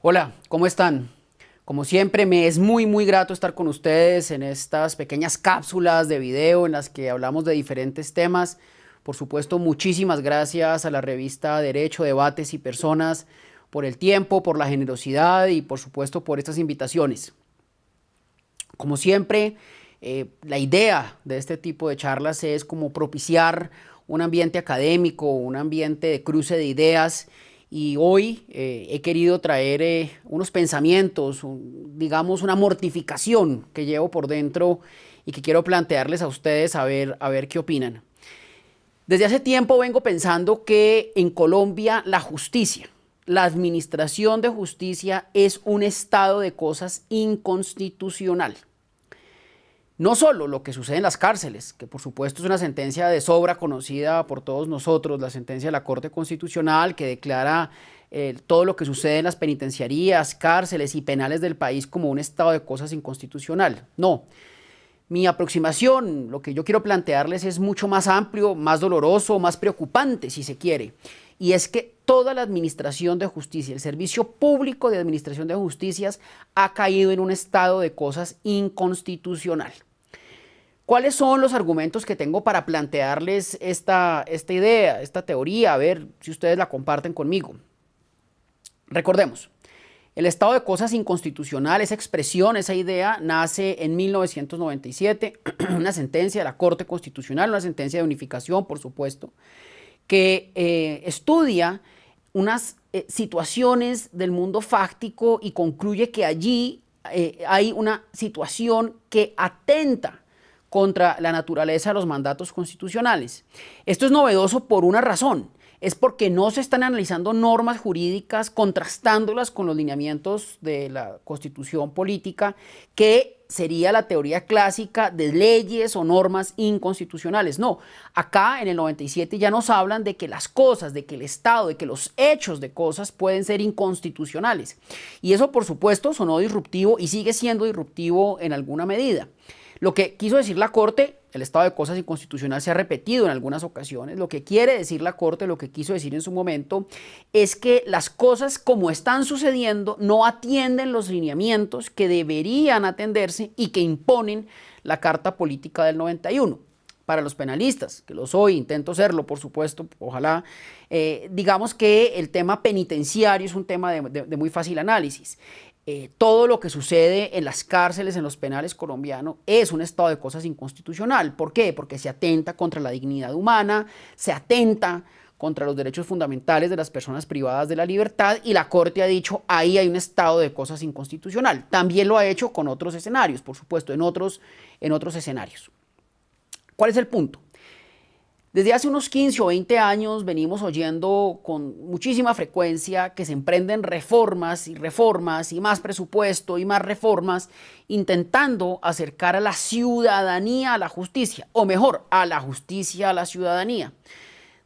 Hola, ¿cómo están? Como siempre, me es muy, muy grato estar con ustedes en estas pequeñas cápsulas de video en las que hablamos de diferentes temas. Por supuesto, muchísimas gracias a la revista Derecho, Debates y Personas por el tiempo, por la generosidad y por supuesto por estas invitaciones. Como siempre, eh, la idea de este tipo de charlas es como propiciar un ambiente académico, un ambiente de cruce de ideas y hoy eh, he querido traer eh, unos pensamientos, digamos una mortificación que llevo por dentro y que quiero plantearles a ustedes a ver, a ver qué opinan. Desde hace tiempo vengo pensando que en Colombia la justicia, la administración de justicia es un estado de cosas inconstitucional. No solo lo que sucede en las cárceles, que por supuesto es una sentencia de sobra conocida por todos nosotros, la sentencia de la Corte Constitucional que declara eh, todo lo que sucede en las penitenciarías, cárceles y penales del país como un estado de cosas inconstitucional. No. Mi aproximación, lo que yo quiero plantearles es mucho más amplio, más doloroso, más preocupante, si se quiere. Y es que toda la administración de justicia, el servicio público de administración de justicias, ha caído en un estado de cosas inconstitucional. ¿Cuáles son los argumentos que tengo para plantearles esta, idea, esta teoría? A ver si ustedes la comparten conmigo. Recordemos, el estado de cosas inconstitucional, esa expresión, esa idea, nace en 1997, una sentencia de la Corte Constitucional, una sentencia de unificación, por supuesto, que eh, estudia unas eh, situaciones del mundo fáctico y concluye que allí eh, hay una situación que atenta contra la naturaleza de los mandatos constitucionales. Esto es novedoso por una razón, es porque no se están analizando normas jurídicas contrastándolas con los lineamientos de la constitución política, que sería la teoría clásica de leyes o normas inconstitucionales. No, acá en el 97 ya nos hablan de que las cosas, de que el Estado, de que los hechos de cosas pueden ser inconstitucionales. Y eso por supuesto sonó disruptivo y sigue siendo disruptivo en alguna medida. Lo que quiso decir la Corte, el estado de cosas inconstitucional se ha repetido en algunas ocasiones, lo que quiere decir la Corte, lo que quiso decir en su momento, es que las cosas como están sucediendo no atienden los lineamientos que deberían atenderse y que imponen la Carta Política del 91 para los penalistas, que lo soy, intento serlo, por supuesto, ojalá, eh, digamos que el tema penitenciario es un tema de muy fácil análisis. Eh, todo lo que sucede en las cárceles, en los penales colombianos, es un estado de cosas inconstitucional. ¿Por qué? Porque se atenta contra la dignidad humana, se atenta contra los derechos fundamentales de las personas privadas de la libertad y la Corte ha dicho ahí hay un estado de cosas inconstitucional. También lo ha hecho con otros escenarios, por supuesto, en otros, en otros escenarios. ¿Cuál es el punto? Desde hace unos 15 o 20 años venimos oyendo con muchísima frecuencia que se emprenden reformas y reformas y más presupuesto y más reformas, intentando acercar a la ciudadanía a la justicia, o mejor, a la justicia a la ciudadanía.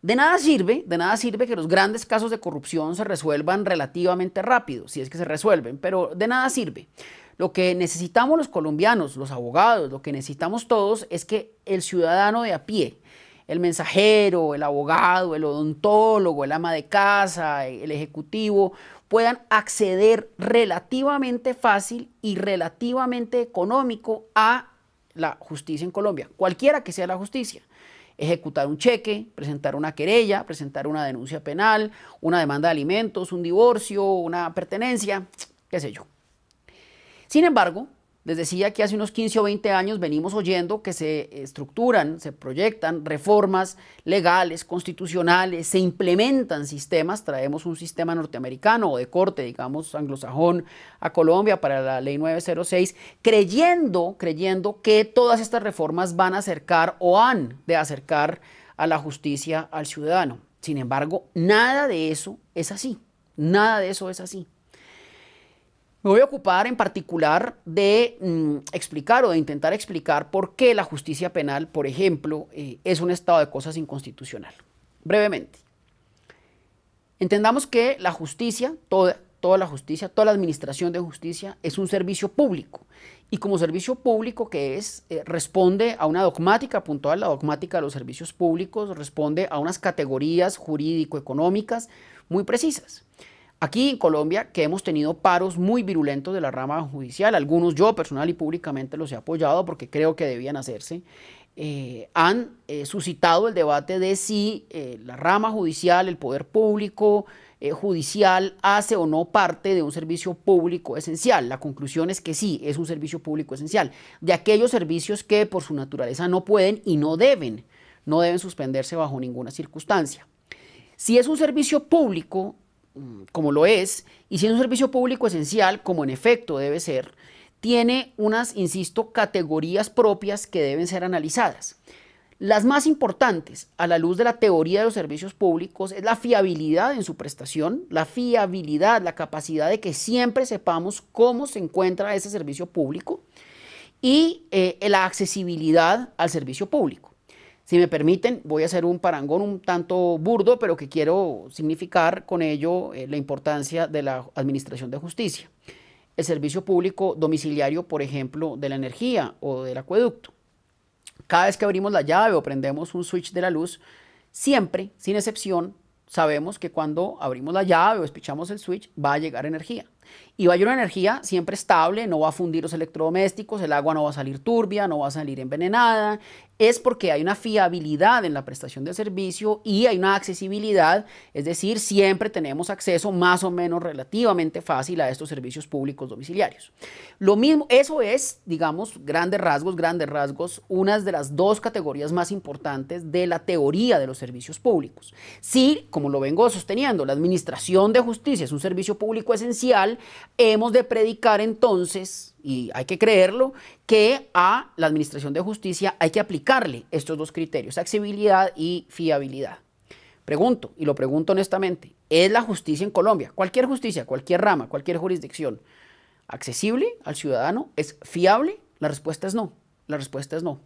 De nada sirve, de nada sirve que los grandes casos de corrupción se resuelvan relativamente rápido, si es que se resuelven, pero de nada sirve. Lo que necesitamos los colombianos, los abogados, lo que necesitamos todos es que el ciudadano de a pie, el mensajero, el abogado, el odontólogo, el ama de casa, el ejecutivo, puedan acceder relativamente fácil y relativamente económico a la justicia en Colombia, cualquiera que sea la justicia. Ejecutar un cheque, presentar una querella, presentar una denuncia penal, una demanda de alimentos, un divorcio, una pertenencia, qué sé yo. Sin embargo, les decía que hace unos 15 o 20 años venimos oyendo que se estructuran, se proyectan reformas legales, constitucionales, se implementan sistemas, traemos un sistema norteamericano o de corte, digamos, anglosajón a Colombia para la ley 906, creyendo, creyendo que todas estas reformas van a acercar o han de acercar a la justicia al ciudadano. Sin embargo, nada de eso es así, nada de eso es así. Me voy a ocupar en particular de mm, explicar o de intentar explicar por qué la justicia penal, por ejemplo, eh, es un estado de cosas inconstitucional. Brevemente. Entendamos que la justicia, toda, la justicia, toda la administración de justicia es un servicio público. Y como servicio público que es, eh, responde a una dogmática puntual, la dogmática de los servicios públicos responde a unas categorías jurídico-económicas muy precisas. Aquí en Colombia, que hemos tenido paros muy virulentos de la rama judicial, algunos yo personal y públicamente los he apoyado porque creo que debían hacerse, eh, han eh, suscitado el debate de si eh, la rama judicial, el poder público judicial, hace o no parte de un servicio público esencial. La conclusión es que sí, es un servicio público esencial, de aquellos servicios que por su naturaleza no pueden y no deben, no deben suspenderse bajo ninguna circunstancia. Si es un servicio público, como lo es, y siendo un servicio público esencial, como en efecto debe ser, tiene unas, insisto, categorías propias que deben ser analizadas. Las más importantes a la luz de la teoría de los servicios públicos es la fiabilidad en su prestación, la fiabilidad, la capacidad de que siempre sepamos cómo se encuentra ese servicio público y eh, la accesibilidad al servicio público. Si me permiten, voy a hacer un parangón un tanto burdo, pero que quiero significar con ello eh, la importancia de la administración de justicia. El servicio público domiciliario, por ejemplo, de la energía o del acueducto. Cada vez que abrimos la llave o prendemos un switch de la luz, siempre, sin excepción, sabemos que cuando abrimos la llave o espichamos el switch va a llegar energía. Y va a haber una energía siempre estable, no va a fundir los electrodomésticos, el agua no va a salir turbia, no va a salir envenenada. Es porque hay una fiabilidad en la prestación del servicio y hay una accesibilidad, es decir, siempre tenemos acceso más o menos relativamente fácil a estos servicios públicos domiciliarios. Lo mismo, eso es, digamos, grandes rasgos, grandes rasgos, una de las dos categorías más importantes de la teoría de los servicios públicos. si como lo vengo sosteniendo, la administración de justicia es un servicio público esencial hemos de predicar entonces, y hay que creerlo, que a la Administración de Justicia hay que aplicarle estos dos criterios, accesibilidad y fiabilidad. Pregunto, y lo pregunto honestamente, ¿es la justicia en Colombia, cualquier justicia, cualquier rama, cualquier jurisdicción, accesible al ciudadano? ¿Es fiable? La respuesta es no, la respuesta es no.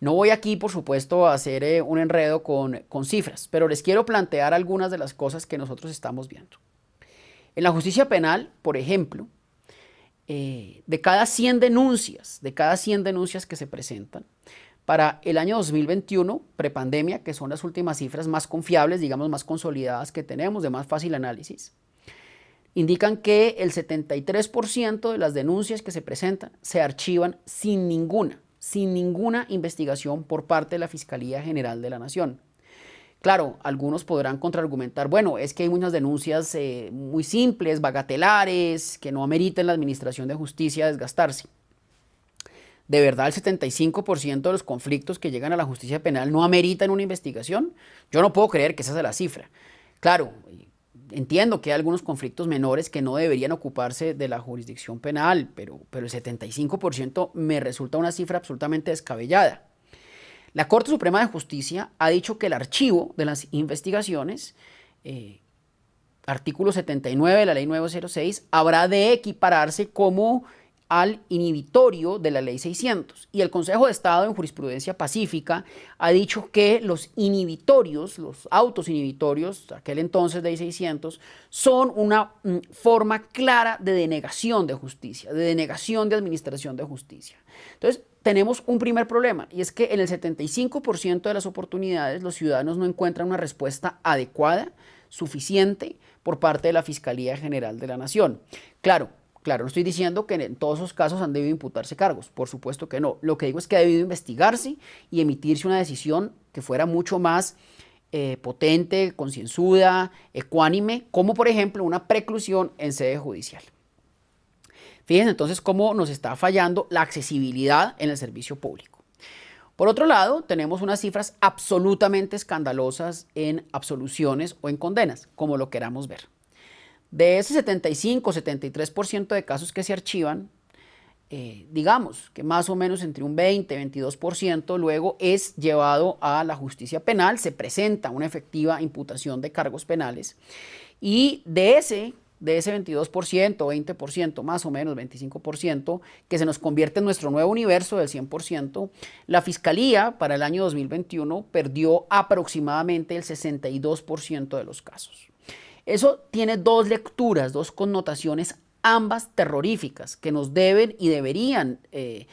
No voy aquí, por supuesto, a hacer eh, un enredo con cifras, pero les quiero plantear algunas de las cosas que nosotros estamos viendo. En la justicia penal, por ejemplo, eh, de cada 100 denuncias, de cada 100 denuncias que se presentan, para el año 2021, prepandemia, que son las últimas cifras más confiables, digamos, más consolidadas que tenemos, de más fácil análisis, indican que el 73% de las denuncias que se presentan se archivan sin ninguna, sin ninguna investigación por parte de la Fiscalía General de la Nación. Claro, algunos podrán contraargumentar, bueno, es que hay muchas denuncias eh, muy simples, bagatelares, que no ameritan la Administración de Justicia desgastarse. ¿De verdad el 75% de los conflictos que llegan a la justicia penal no ameritan una investigación? Yo no puedo creer que esa sea la cifra. Claro, entiendo que hay algunos conflictos menores que no deberían ocuparse de la jurisdicción penal, pero, pero el 75% me resulta una cifra absolutamente descabellada. La Corte Suprema de Justicia ha dicho que el archivo de las investigaciones, eh, artículo 79 de la ley 906, habrá de equipararse como al inhibitorio de la ley 600. Y el Consejo de Estado en jurisprudencia pacífica ha dicho que los inhibitorios, los autos inhibitorios, aquel entonces ley 600, son una mm, forma clara de denegación de justicia, de denegación de administración de justicia. Entonces, tenemos un primer problema y es que en el 75% de las oportunidades los ciudadanos no encuentran una respuesta adecuada, suficiente, por parte de la Fiscalía General de la Nación. Claro, claro, no estoy diciendo que en todos esos casos han debido imputarse cargos, por supuesto que no. Lo que digo es que ha debido investigarse y emitirse una decisión que fuera mucho más eh, potente, concienzuda, ecuánime, como por ejemplo una preclusión en sede judicial. Fíjense entonces cómo nos está fallando la accesibilidad en el servicio público. Por otro lado, tenemos unas cifras absolutamente escandalosas en absoluciones o en condenas, como lo queramos ver. De ese 75-73% de casos que se archivan, eh, digamos que más o menos entre un 20-22% luego es llevado a la justicia penal, se presenta una efectiva imputación de cargos penales y de ese de ese 22%, 20%, más o menos 25%, que se nos convierte en nuestro nuevo universo del 100%, la Fiscalía para el año 2021 perdió aproximadamente el 62% de los casos. Eso tiene dos lecturas, dos connotaciones, ambas terroríficas, que nos deben y deberían... Eh,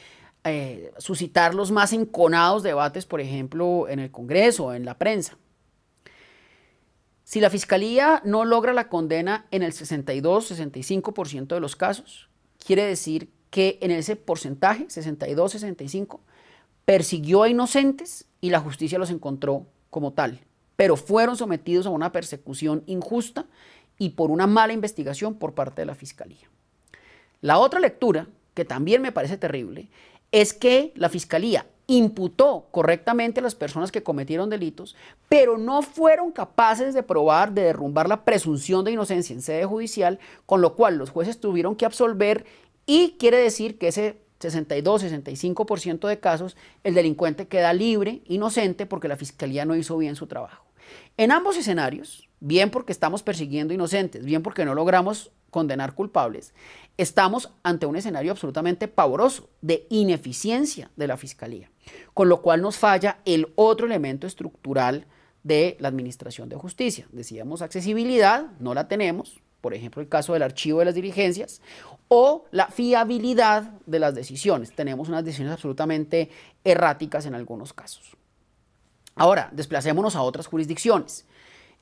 eh, suscitar los más enconados debates, por ejemplo, en el Congreso, o en la prensa. Si la fiscalía no logra la condena en el 62-65% de los casos, quiere decir que en ese porcentaje, 62-65, persiguió a inocentes y la justicia los encontró como tal, pero fueron sometidos a una persecución injusta y por una mala investigación por parte de la fiscalía. La otra lectura, que también me parece terrible, es que la fiscalía imputó correctamente a las personas que cometieron delitos, pero no fueron capaces de probar, de derrumbar la presunción de inocencia en sede judicial, con lo cual los jueces tuvieron que absolver y quiere decir que ese 62-65% de casos el delincuente queda libre, inocente, porque la fiscalía no hizo bien su trabajo. En ambos escenarios, bien porque estamos persiguiendo inocentes, bien porque no logramos condenar culpables, estamos ante un escenario absolutamente pavoroso de ineficiencia de la Fiscalía, con lo cual nos falla el otro elemento estructural de la Administración de Justicia. Decíamos accesibilidad, no la tenemos, por ejemplo el caso del archivo de las diligencias, o la fiabilidad de las decisiones. Tenemos unas decisiones absolutamente erráticas en algunos casos. Ahora, desplacémonos a otras jurisdicciones.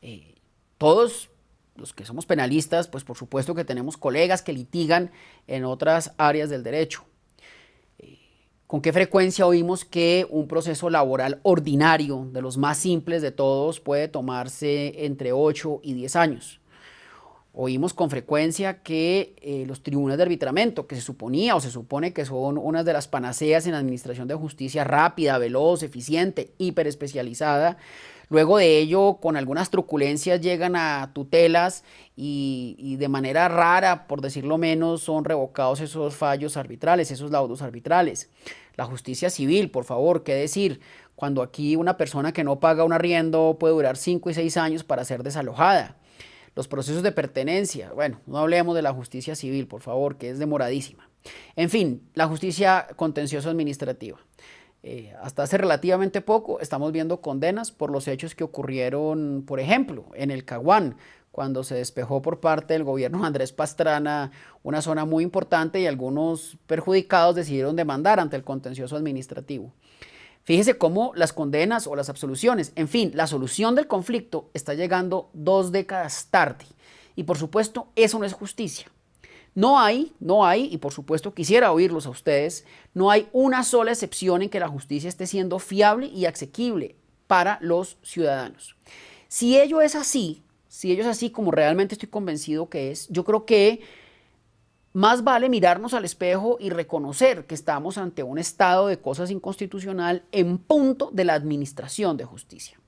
Eh, todos los que somos penalistas, pues por supuesto que tenemos colegas que litigan en otras áreas del derecho. Eh, ¿Con qué frecuencia oímos que un proceso laboral ordinario, de los más simples de todos, puede tomarse entre 8 y 10 años? Oímos con frecuencia que eh, los tribunales de arbitramento, que se suponía o se supone que son una de las panaceas en la administración de justicia rápida, veloz, eficiente, hiperespecializada, Luego de ello, con algunas truculencias llegan a tutelas y, de manera rara, por decirlo menos, son revocados esos fallos arbitrales, esos laudos arbitrales. La justicia civil, por favor, qué decir, cuando aquí una persona que no paga un arriendo puede durar cinco y seis años para ser desalojada. Los procesos de pertenencia, bueno, no hablemos de la justicia civil, por favor, que es demoradísima. En fin, la justicia contencioso administrativa. Eh, hasta hace relativamente poco estamos viendo condenas por los hechos que ocurrieron, por ejemplo, en el Caguán, cuando se despejó por parte del gobierno Andrés Pastrana una zona muy importante y algunos perjudicados decidieron demandar ante el contencioso administrativo. Fíjese cómo las condenas o las absoluciones, en fin, la solución del conflicto está llegando dos décadas tarde. Y por supuesto, eso no es justicia. No hay, no hay, y por supuesto quisiera oírlos a ustedes, no hay una sola excepción en que la justicia esté siendo fiable y asequible para los ciudadanos. Si ello es así, si ello es así como realmente estoy convencido que es, yo creo que más vale mirarnos al espejo y reconocer que estamos ante un estado de cosas inconstitucional en punto de la administración de justicia.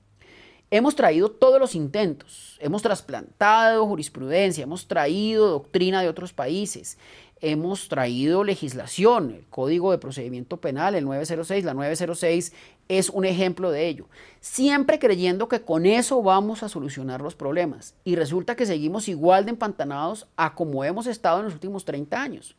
Hemos traído todos los intentos, hemos trasplantado jurisprudencia, hemos traído doctrina de otros países, hemos traído legislación, el Código de Procedimiento Penal, el 906, la 906 es un ejemplo de ello, siempre creyendo que con eso vamos a solucionar los problemas y resulta que seguimos igual de empantanados a como hemos estado en los últimos 30 años.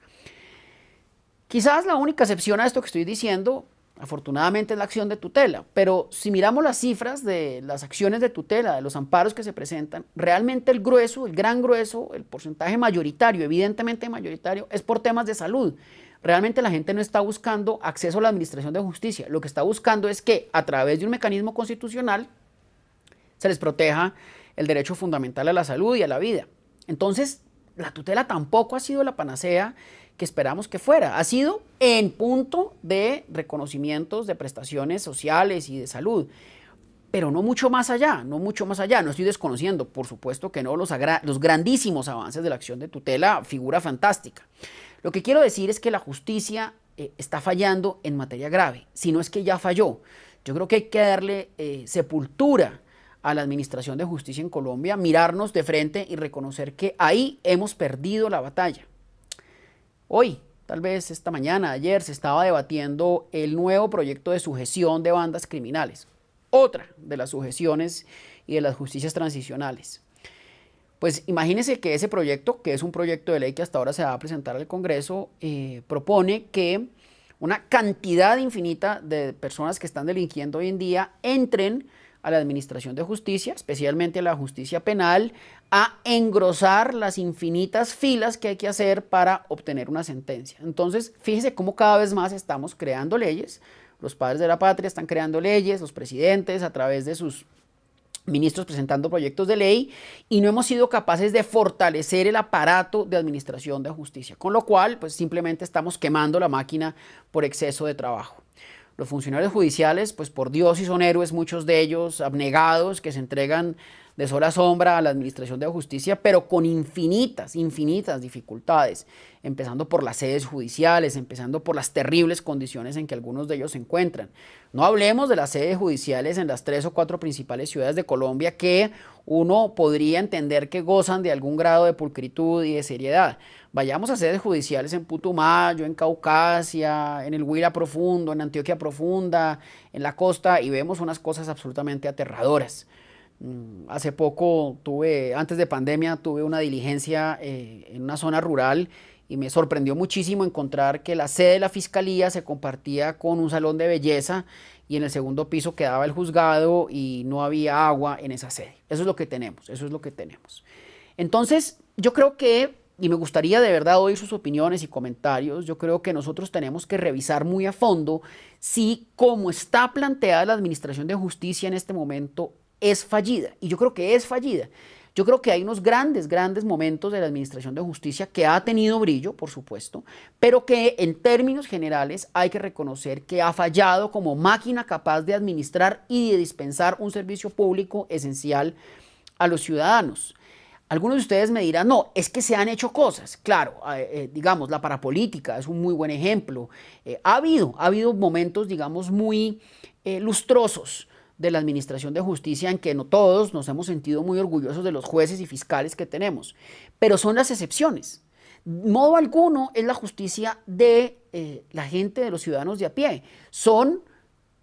Quizás la única excepción a esto que estoy diciendo Afortunadamente es la acción de tutela, pero si miramos las cifras de las acciones de tutela, de los amparos que se presentan, realmente el grueso, el gran grueso, el porcentaje mayoritario, evidentemente mayoritario, es por temas de salud. Realmente la gente no está buscando acceso a la administración de justicia, lo que está buscando es que a través de un mecanismo constitucional se les proteja el derecho fundamental a la salud y a la vida. Entonces, la tutela tampoco ha sido la panacea que esperamos que fuera. Ha sido en punto de reconocimientos de prestaciones sociales y de salud, pero no mucho más allá, no mucho más allá. No estoy desconociendo, por supuesto que no, los, los grandísimos avances de la acción de tutela, figura fantástica. Lo que quiero decir es que la justicia eh, está fallando en materia grave, si no es que ya falló. Yo creo que hay que darle eh, sepultura a la Administración de Justicia en Colombia, mirarnos de frente y reconocer que ahí hemos perdido la batalla. Hoy, tal vez esta mañana, ayer, se estaba debatiendo el nuevo proyecto de sujeción de bandas criminales, otra de las sujeciones y de las justicias transicionales. Pues imagínense que ese proyecto, que es un proyecto de ley que hasta ahora se va a presentar al Congreso, eh, propone que una cantidad infinita de personas que están delinquiendo hoy en día entren a la Administración de Justicia, especialmente a la justicia penal, a engrosar las infinitas filas que hay que hacer para obtener una sentencia. Entonces, fíjese cómo cada vez más estamos creando leyes. Los padres de la patria están creando leyes, los presidentes a través de sus ministros presentando proyectos de ley y no hemos sido capaces de fortalecer el aparato de administración de justicia, con lo cual pues simplemente estamos quemando la máquina por exceso de trabajo. Los funcionarios judiciales, pues por Dios y son héroes, muchos de ellos abnegados, que se entregan de sola sombra a la Administración de Justicia, pero con infinitas, infinitas dificultades, empezando por las sedes judiciales, empezando por las terribles condiciones en que algunos de ellos se encuentran. No hablemos de las sedes judiciales en las tres o cuatro principales ciudades de Colombia que uno podría entender que gozan de algún grado de pulcritud y de seriedad. Vayamos a sedes judiciales en Putumayo, en Caucasia, en el Huila Profundo, en Antioquia Profunda, en la costa y vemos unas cosas absolutamente aterradoras. Mm, hace poco tuve, antes de pandemia, tuve una diligencia eh, en una zona rural y me sorprendió muchísimo encontrar que la sede de la fiscalía se compartía con un salón de belleza y en el segundo piso quedaba el juzgado y no había agua en esa sede. Eso es lo que tenemos, eso es lo que tenemos. Entonces, yo creo que, y me gustaría de verdad oír sus opiniones y comentarios, yo creo que nosotros tenemos que revisar muy a fondo si como está planteada la Administración de Justicia en este momento es fallida. Y yo creo que es fallida. Yo creo que hay unos grandes, grandes momentos de la Administración de Justicia que ha tenido brillo, por supuesto, pero que en términos generales hay que reconocer que ha fallado como máquina capaz de administrar y de dispensar un servicio público esencial a los ciudadanos. Algunos de ustedes me dirán, no, es que se han hecho cosas. Claro, eh, eh, digamos, la parapolítica es un muy buen ejemplo. Eh, ha habido, ha habido momentos, digamos, muy lustrosos de la Administración de Justicia en que no todos nos hemos sentido muy orgullosos de los jueces y fiscales que tenemos, pero son las excepciones. Modo alguno es la justicia de eh, la gente, de los ciudadanos de a pie. Son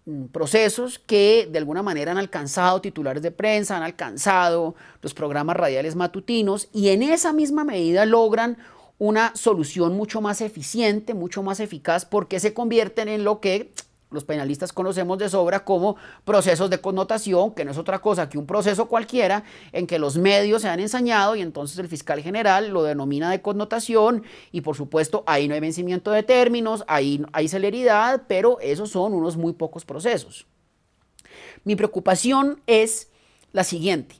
mm, procesos que de alguna manera han alcanzado titulares de prensa, han alcanzado los programas radiales matutinos y en esa misma medida logran una solución mucho más eficiente, mucho más eficaz, porque se convierten en lo que los penalistas conocemos de sobra como procesos de connotación, que no es otra cosa que un proceso cualquiera en que los medios se han ensañado y entonces el fiscal general lo denomina de connotación y por supuesto ahí no hay vencimiento de términos, ahí hay celeridad, pero esos son unos muy pocos procesos. Mi preocupación es la siguiente.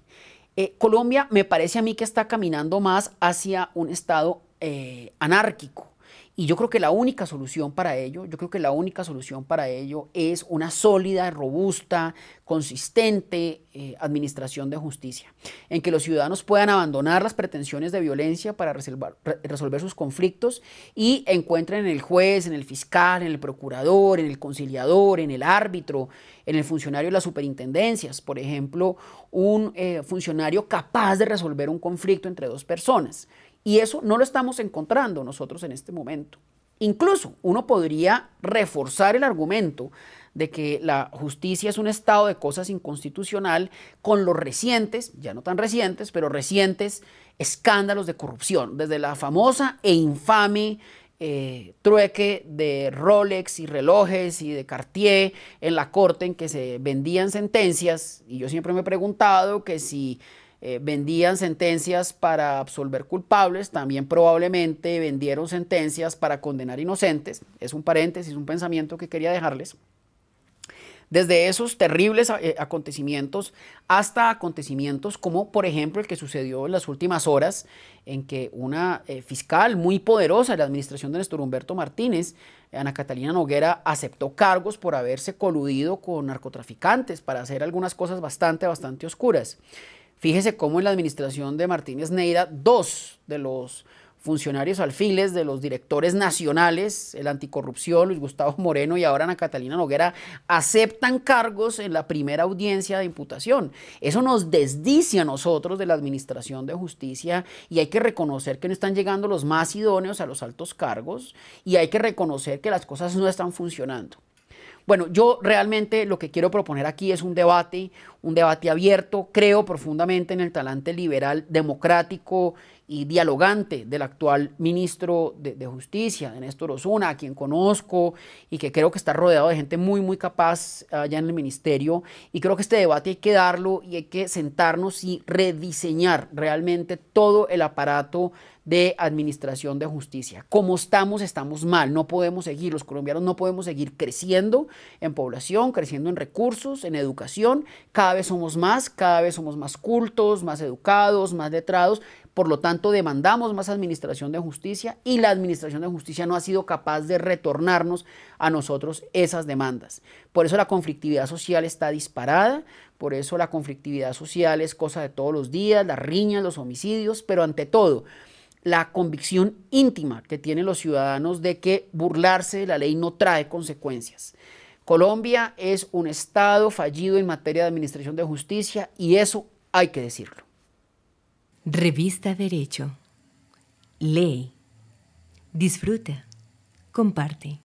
Eh, Colombia me parece a mí que está caminando más hacia un estado eh, anárquico. Y yo creo que la única solución para ello, yo creo que la única solución para ello es una sólida, robusta, consistente eh, administración de justicia, en que los ciudadanos puedan abandonar las pretensiones de violencia para resolver, sus conflictos y encuentren en el juez, en el fiscal, en el procurador, en el conciliador, en el árbitro, en el funcionario de las superintendencias, por ejemplo, un eh, funcionario capaz de resolver un conflicto entre dos personas y eso no lo estamos encontrando nosotros en este momento. Incluso uno podría reforzar el argumento de que la justicia es un estado de cosas inconstitucional con los recientes, ya no tan recientes, pero recientes escándalos de corrupción, desde la famosa e infame eh, trueque de Rolex y relojes y de Cartier en la corte en que se vendían sentencias, y yo siempre me he preguntado que si eh, vendían sentencias para absolver culpables, también probablemente vendieron sentencias para condenar inocentes. Es un paréntesis, un pensamiento que quería dejarles. Desde esos terribles eh, acontecimientos hasta acontecimientos como por ejemplo el que sucedió en las últimas horas en que una eh, fiscal muy poderosa de la administración de Néstor Humberto Martínez, Ana Catalina Noguera, aceptó cargos por haberse coludido con narcotraficantes para hacer algunas cosas bastante, bastante oscuras. Fíjese cómo en la administración de Martínez Neira, dos de los funcionarios alfiles, de los directores nacionales, el anticorrupción, Luis Gustavo Moreno y ahora Ana Catalina Noguera, aceptan cargos en la primera audiencia de imputación. Eso nos desdice a nosotros de la Administración de Justicia y hay que reconocer que no están llegando los más idóneos a los altos cargos y hay que reconocer que las cosas no están funcionando. Bueno, yo realmente lo que quiero proponer aquí es un debate, un debate abierto. Creo profundamente en el talante liberal, democrático y dialogante del actual ministro de, Justicia, de Néstor Osuna, a quien conozco y que creo que está rodeado de gente muy, muy capaz allá ah, en el ministerio. Y creo que este debate hay que darlo y hay que sentarnos y rediseñar realmente todo el aparato de administración de justicia. Como estamos, estamos mal, no podemos seguir, los colombianos no podemos seguir creciendo en población, creciendo en recursos, en educación, cada vez somos más, cada vez somos más cultos, más educados, más letrados, por lo tanto demandamos más administración de justicia y la administración de justicia no ha sido capaz de retornarnos a nosotros esas demandas. Por eso la conflictividad social está disparada, por eso la conflictividad social es cosa de todos los días, las riñas, los homicidios, pero ante todo, la convicción íntima que tienen los ciudadanos de que burlarse de la ley no trae consecuencias. Colombia es un Estado fallido en materia de administración de justicia y eso hay que decirlo. Revista Derecho. Lee. Disfruta. Comparte.